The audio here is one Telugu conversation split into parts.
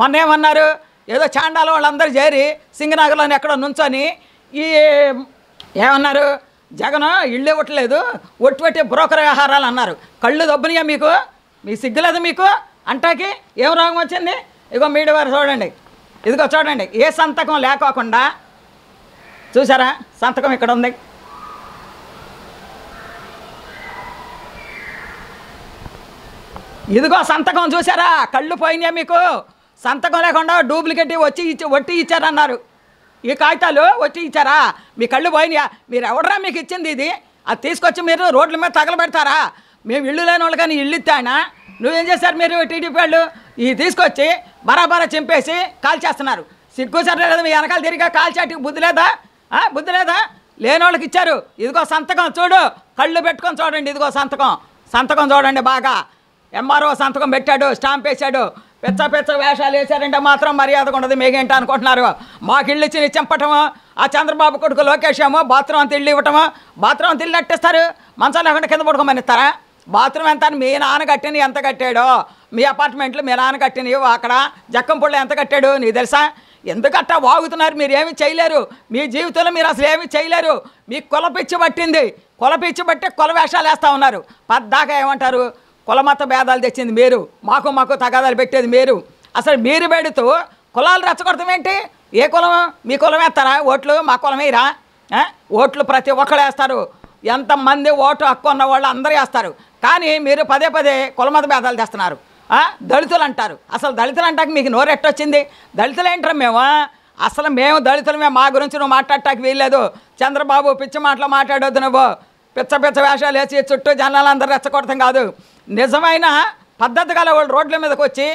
మొన్న ఏమన్నారు ఏదో చాండాల వాళ్ళందరూ చేరి సింగనాగర్లోని ఎక్కడో నుంచొని ఈ ఏమన్నారు జగన్ ఇళ్ళే ఒట్టలేదు ఒట్టి ఒట్టి బ్రోకర్ వ్యవహారాలు అన్నారు కళ్ళు దొబ్బనియా మీకు మీ సిగ్గులేదు మీకు అంటాకి ఏం రోగం వచ్చింది ఇగో మీడియా వారు చూడండి ఇదిగో చూడండి ఏ సంతకం లేకోకుండా చూసారా సంతకం ఇక్కడ ఉంది ఇదిగో సంతకం చూసారా కళ్ళు పోయినాయా మీకు సంతకం లేకుండా డూప్లికేట్ వచ్చి ఇచ్చి వట్టి ఇచ్చారన్నారు ఈ కాగితాలు వచ్చి ఇచ్చారా మీ కళ్ళు పోయినాయా మీరు ఎవడరా మీకు ఇచ్చింది ఇది అది తీసుకొచ్చి మీరు రోడ్ల మీద తగలబెడతారా మేము ఇల్లు లేని వాళ్ళు కానీ ఇల్లు ఇస్తానా నువ్వేం చేశారు మీరు టీడీపీ వాళ్ళు ఇవి తీసుకొచ్చి బరాబరా చింపేసి కాల్చేస్తున్నారు సిగ్గుసారి లేదా మీ వెనకాల తిరిగా కాల్చేటికి బుద్ధి లేదా బుద్ధి లేదా లేని వాళ్ళకి ఇచ్చారు ఇదిగో సంతకం చూడు కళ్ళు పెట్టుకొని చూడండి ఇదిగో సంతకం సంతకం చూడండి బాగా ఎంఆర్ఓ సంతకం పెట్టాడు స్టాంప్ వేసాడు పెచ్చ పెచ్చ వేషాలు వేశారంటే మాత్రం మర్యాదగా ఉండదు మేకేంట అనుకుంటున్నారు మాకు ఇళ్ళు ఇచ్చి చెంపటము ఆ చంద్రబాబు కొడుకు లోకేష్ ఏమో బాత్రూమ్ అంత ఇల్లు ఇవ్వటము బాత్రూమ్ అంత ఇల్లు నట్టేస్తారు మంచం లేకుండా కింద పడుకోమనిస్తారా బాత్రూమ్ ఎంత మీ నాన్న కట్టిన ఎంత కట్టాడో మీ అపార్ట్మెంట్లు మీ నాన్న కట్టినవి అక్కడ జక్కంపుళ్ళు ఎంత కట్టాడు నీకు తెలుసా ఎందుకట్టా వాగుతున్నారు మీరు ఏమి చేయలేరు మీ జీవితంలో మీరు అసలు ఏమి చేయలేరు మీ కొలపిచ్చి పట్టింది కొలపిచ్చి పట్టి కుల వేషాలు వేస్తూ ఉన్నారు పద్దాకా ఏమంటారు కులమత భేదాలు తెచ్చింది మీరు మాకు మాకు తగాదాలు పెట్టేది మీరు అసలు మీరు పెడుతూ కులాలు రెచ్చగొడతాం ఏంటి ఏ కులం మీ కులం వేస్తారా ఓట్లు మా కులం వేయరా ఓట్లు ప్రతి ఒక్కరు వేస్తారు ఎంతమంది ఓటు హక్కు ఉన్న వాళ్ళు అందరూ వేస్తారు కానీ మీరు పదే పదే కులమత భేదాలు తెస్తున్నారు దళితులు అంటారు అసలు దళితులు అంటాక మీకు నోరెట్టొచ్చింది దళితులు ఏంటారు మేము అసలు మేము దళితులు మేము మా గురించి నువ్వు మాట్లాడటానికి వీల్లేదు చంద్రబాబు పిచ్చి మాటలు మాట్లాడొద్దు నువ్వు పిచ్చ పిచ్చ వేషాలు వేసి చుట్టూ జనాలు అందరూ రెచ్చగొడతాం కాదు నిజమైన పద్ధతి గల వాళ్ళు రోడ్ల మీదకి వచ్చి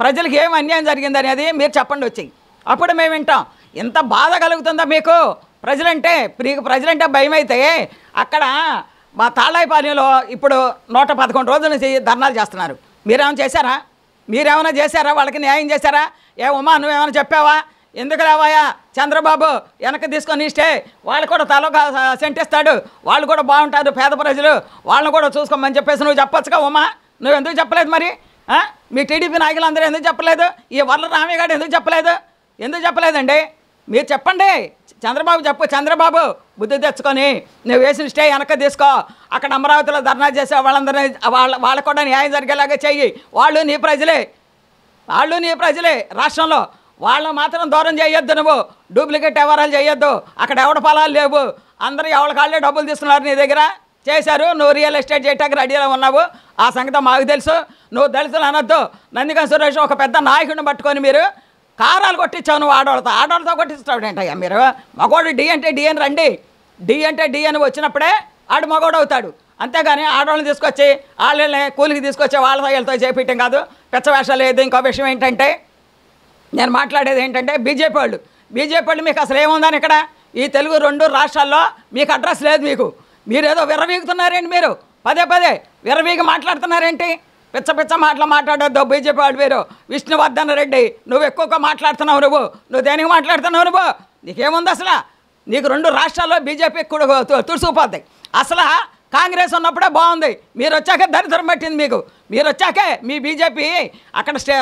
ప్రజలకు ఏం అన్యాయం జరిగింది అనేది మీరు చెప్పండి వచ్చి అప్పుడు మేము వింటాం ఎంత బాధ కలుగుతుందా మీకు ప్రజలంటే మీకు ప్రజలంటే భయం అయితే అక్కడ మా తాళాయిపాలెంలో ఇప్పుడు నూట పదకొండు రోజుల నుంచి ధర్నాలు చేస్తున్నారు మీరేమైనా చేశారా మీరేమైనా చేశారా వాళ్ళకి న్యాయం చేశారా ఏ ఉమా నువ్వేమైనా చెప్పావా ఎందుకు రావాయా చంద్రబాబు వెనక తీసుకొని ఇస్తే వాళ్ళు కూడా తలగా సెంటిస్తాడు వాళ్ళు కూడా బాగుంటారు పేద ప్రజలు వాళ్ళని కూడా చూసుకోమని చెప్పేసి నువ్వు చెప్పచ్చుగా ఉమా నువ్వు ఎందుకు చెప్పలేదు మరి మీ టీడీపీ నాయకులు అందరూ ఎందుకు చెప్పలేదు ఈ వల్ల రామయ్య గారు ఎందుకు చెప్పలేదు ఎందుకు చెప్పలేదండి మీరు చెప్పండి చంద్రబాబు చెప్పు చంద్రబాబు బుద్ధి తెచ్చుకొని నువ్వు వేసిన స్టే వెనక తీసుకో అక్కడ అమరావతిలో ధర్నా చేసే వాళ్ళందరినీ వాళ్ళ వాళ్ళకు కూడా న్యాయం జరిగేలాగా చెయ్యి వాళ్ళు నీ ప్రజలే వాళ్ళు నీ ప్రజలే రాష్ట్రంలో వాళ్ళని మాత్రం దూరం చేయొద్దు నువ్వు డూప్లికేట్ వ్యవహారాలు చేయొద్దు అక్కడ ఎవడ పొలాలు లేవు అందరూ ఎవరి కాళ్ళే డబ్బులు తీసుకున్నారు నీ దగ్గర చేశారు నువ్వు రియల్ ఎస్టేట్ చేయటానికి రెడీలో ఉన్నావు ఆ సంగతి మాకు తెలుసు నువ్వు దళితులు అనొద్దు నందిగా సురేష్ ఒక పెద్ద నాయకుడిని పట్టుకొని మీరు కారాలు కొట్టించావు నువ్వు ఆడవాళ్ళతో ఆడవాళ్ళతో కొట్టిస్తాడంటయ్యా మీరు మగోడు డి అంటే రండి డి అంటే వచ్చినప్పుడే ఆడు మగోడు అవుతాడు అంతేగాని ఆడవాళ్ళని తీసుకొచ్చి వాళ్ళని కూలికి తీసుకొచ్చి వాళ్ళ వీళ్ళతో చేపించడం కాదు పెచ్చవేషాలు ఏది ఇంకో విషయం ఏంటంటే నేను మాట్లాడేది ఏంటంటే బీజేపీ వాళ్ళు బీజేపీ వాళ్ళు మీకు అసలు ఏముందని ఇక్కడ ఈ తెలుగు రెండు రాష్ట్రాల్లో మీకు అడ్రస్ లేదు మీకు మీరేదో విరవీగుతున్నారేంటి మీరు పదే పదే విరవీగి మాట్లాడుతున్నారేంటి పిచ్చ పిచ్చ మాటలు మాట్లాడొద్దు బీజేపీ వాళ్ళు మీరు విష్ణువర్ధన్ రెడ్డి నువ్వు ఎక్కువగా మాట్లాడుతున్నావు నువ్వు నువ్వు దేనికి మాట్లాడుతున్నావు నువ్వు నీకేముంది అసలు నీకు రెండు రాష్ట్రాల్లో బీజేపీ కూడా తుడుచుకుపోతాయి అసలు కాంగ్రెస్ ఉన్నప్పుడే బాగుంది మీరు వచ్చాక దరిద్రం పట్టింది మీకు మీరు వచ్చాకే మీ బీజేపీ అక్కడ స్టే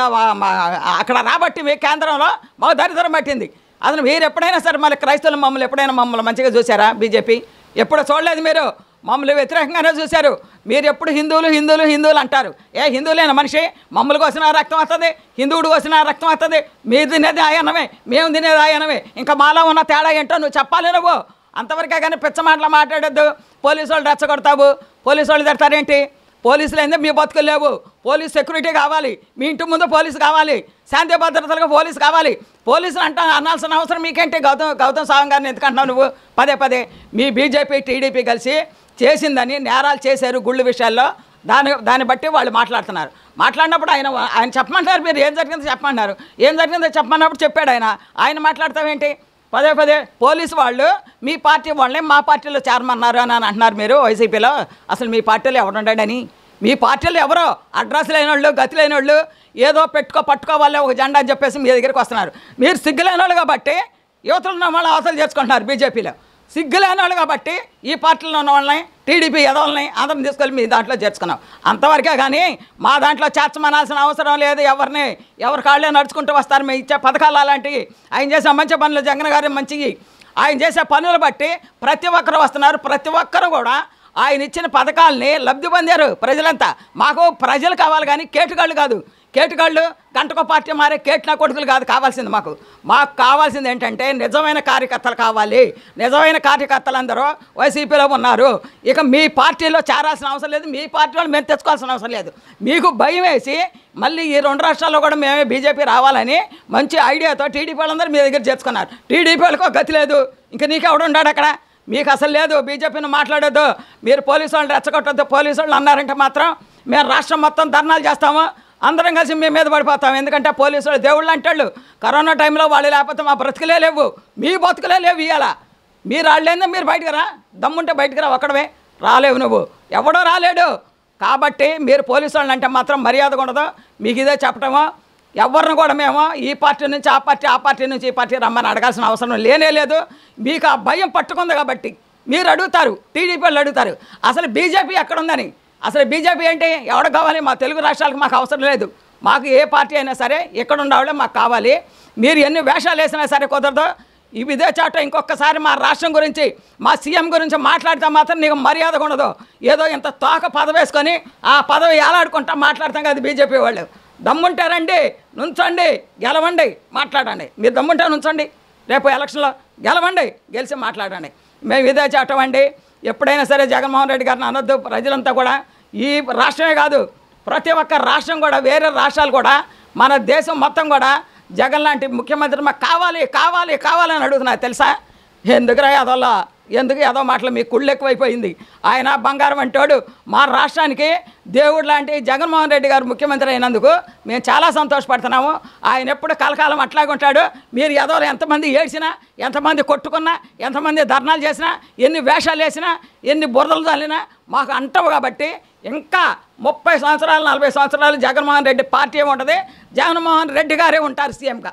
అక్కడ రాబట్టి మీ కేంద్రంలో మాకు దరిద్రం పట్టింది అతను మీరు ఎప్పుడైనా సరే మళ్ళీ క్రైస్తవులు మమ్మల్ని ఎప్పుడైనా మమ్మల్ని మంచిగా చూసారా బీజేపీ ఎప్పుడు చూడలేదు మీరు మమ్మల్ని వ్యతిరేకంగానే చూశారు మీరు ఎప్పుడు హిందువులు హిందువులు హిందువులు అంటారు ఏ హిందువులైన మనిషి మమ్మల్ని కోసిన రక్తం వస్తుంది హిందువుడు కోసిన రక్తం వస్తుంది మీరు తినేది ఆయనమే మేము తినేది ఆయనమే ఇంకా మాలో ఉన్న తేడా ఏంటో నువ్వు చెప్పాలి నువ్వు అంతవరకే కానీ పిచ్చమాటలు మాట్లాడొద్దు పోలీసు వాళ్ళు రెచ్చగొడతావు పోలీసు వాళ్ళు తిడతారేంటి పోలీసులు అయితే మీ బతుకులు లేవు పోలీస్ సెక్యూరిటీ కావాలి మీ ఇంటి ముందు పోలీసు కావాలి శాంతి భద్రతలకు పోలీసు కావాలి పోలీసులు అంటా అనాల్సిన అవసరం మీకేంటి గౌతమ్ గౌతమ్ సావంగ్ గారిని ఎందుకంటున్నావు నువ్వు పదే పదే మీ బీజేపీ టీడీపీ కలిసి చేసిందని నేరాలు చేశారు గుళ్ళు విషయాల్లో దాని దాన్ని బట్టి వాళ్ళు మాట్లాడుతున్నారు మాట్లాడినప్పుడు ఆయన ఆయన చెప్పమంటారు మీరు ఏం జరిగిందో చెప్పమన్నారు ఏం జరిగిందో చెప్పమన్నప్పుడు చెప్పాడు ఆయన ఆయన మాట్లాడతావేంటి పదే పదే పోలీసు వాళ్ళు మీ పార్టీ వాళ్ళే మా పార్టీలో చేరమన్నారు అని అని అంటున్నారు మీరు వైసీపీలో అసలు మీ పార్టీలో ఎవడుండడని మీ పార్టీలో ఎవరో అడ్రస్ లేని వాళ్ళు గతి లేని వాళ్ళు ఏదో పెట్టుకో పట్టుకోవాలి ఒక జెండా అని చెప్పేసి మీ దగ్గరికి వస్తున్నారు మీరు సిగ్గులేని వాళ్ళు కాబట్టి యువతలు వాళ్ళ అవసరం చేసుకుంటున్నారు బీజేపీలో సిగ్గులేని కాబట్టి ఈ పార్టీలో ఉన్న వాళ్ళని టీడీపీ ఎదవల్ని అందరం తీసుకొని మీ దాంట్లో చేర్చుకున్నాం అంతవరకే కానీ మా దాంట్లో చేర్చమనాల్సిన అవసరం లేదు ఎవరిని ఎవరి కాళ్ళే నడుచుకుంటూ వస్తారు మేము ఇచ్చే పథకాలు అలాంటివి ఆయన చేసే మంచి పనులు జగన్ గారి మంచివి ఆయన చేసే పనులు బట్టి ప్రతి ఒక్కరు వస్తున్నారు ప్రతి ఒక్కరు కూడా ఆయన ఇచ్చిన పథకాలని లబ్ధి పొందారు ప్రజలంతా మాకు ప్రజలు కావాలి కానీ కేటుగాళ్ళు కాదు కేటుగాళ్ళు గంటకో పార్టీ మారే కేటిన కొడుకులు కాదు కావాల్సింది మాకు మాకు కావాల్సింది ఏంటంటే నిజమైన కార్యకర్తలు కావాలి నిజమైన కార్యకర్తలు అందరూ వైసీపీలో ఉన్నారు ఇక మీ పార్టీలో చేరాల్సిన అవసరం లేదు మీ పార్టీ వాళ్ళు మేము తెచ్చుకోవాల్సిన అవసరం లేదు మీకు భయం వేసి మళ్ళీ ఈ రెండు రాష్ట్రాల్లో కూడా మేమే బీజేపీ రావాలని మంచి ఐడియాతో టీడీపీ వాళ్ళందరూ మీ దగ్గర చేర్చుకున్నారు టీడీపీ వాళ్ళకో గతి లేదు ఇంకా నీకెవడు ఉండాడు అక్కడ మీకు అసలు లేదు బీజేపీని మాట్లాడొద్దు మీరు పోలీసు వాళ్ళు రెచ్చగొట్టద్దు పోలీసు వాళ్ళు అన్నారంటే మాత్రం మేము రాష్ట్రం మొత్తం ధర్నాలు చేస్తాము అందరం కలిసి మీ మీద పడిపోతాం ఎందుకంటే పోలీసు వాళ్ళు దేవుళ్ళు అంటాడు కరోనా టైంలో వాళ్ళు లేకపోతే మా బ్రతుకులే లేవు మీ బ్రతుకులే లేవు ఇవాళ మీరు వాళ్ళేందో మీరు బయటకు రా దమ్ముంటే బయటకు రా ఒక్కడమే రాలేవు నువ్వు ఎవడో రాలేడు కాబట్టి మీరు పోలీసు వాళ్ళని అంటే మాత్రం మర్యాదగా ఉండదు మీకు ఇదే చెప్పటమో ఎవరిని కూడా మేము ఈ పార్టీ నుంచి ఆ పార్టీ ఆ పార్టీ నుంచి ఈ పార్టీ రమ్మని అడగాల్సిన అవసరం లేనే లేదు మీకు ఆ భయం పట్టుకుంది కాబట్టి మీరు అడుగుతారు టీడీపీ వాళ్ళు అడుగుతారు అసలు బీజేపీ ఎక్కడుందని అసలు బీజేపీ ఏంటి ఎవడ కావాలి మా తెలుగు రాష్ట్రాలకు మాకు అవసరం లేదు మాకు ఏ పార్టీ అయినా సరే ఎక్కడ ఉండవాళ్ళే మాకు కావాలి మీరు ఎన్ని వేషాలు వేసినా సరే కుదరదు ఈ ఇదే చాట ఇంకొకసారి మా రాష్ట్రం గురించి మా సీఎం గురించి మాట్లాడితే మాత్రం నీకు మర్యాద ఉండదు ఏదో ఇంత తోక పదవేసుకొని ఆ పదవి ఏలాడుకుంటా మాట్లాడతాం కదా బీజేపీ వాళ్ళు దమ్ముంటారండి నుంచండి గెలవండి మాట్లాడండి మీరు దమ్ముంటే నుంచండి రేపు ఎలక్షన్లో గెలవండి గెలిచి మాట్లాడండి మేము ఇదే చాటం అండి ఎప్పుడైనా సరే జగన్మోహన్ రెడ్డి గారిని అనొద్దు ప్రజలంతా కూడా ఈ రాష్ట్రమే కాదు ప్రతి ఒక్క రాష్ట్రం కూడా వేరే రాష్ట్రాలు కూడా మన దేశం మొత్తం కూడా జగన్ లాంటి ముఖ్యమంత్రి మాకు కావాలి కావాలి కావాలని అడుగుతున్నా తెలుసా ఎందుకు రా ఎందుకు ఏదో మాటలు మీ కుళ్ళు ఎక్కువైపోయింది ఆయన బంగారం అంటాడు మా రాష్ట్రానికి దేవుడు లాంటి జగన్మోహన్ రెడ్డి గారు ముఖ్యమంత్రి అయినందుకు మేము చాలా సంతోషపడుతున్నాము ఆయన ఎప్పుడు కలకాలం అట్లాగుంటాడు మీరు ఏదో ఎంతమంది ఏడ్చినా ఎంతమంది కొట్టుకున్నా ఎంతమంది ధర్నాలు చేసినా ఎన్ని వేషాలు వేసినా ఎన్ని బురదలు చల్లినా మాకు అంటవు కాబట్టి ఇంకా ముప్పై సంవత్సరాలు నలభై సంవత్సరాలు జగన్మోహన్ రెడ్డి పార్టీ ఉంటుంది జగన్మోహన్ రెడ్డి గారే ఉంటారు సీఎంగా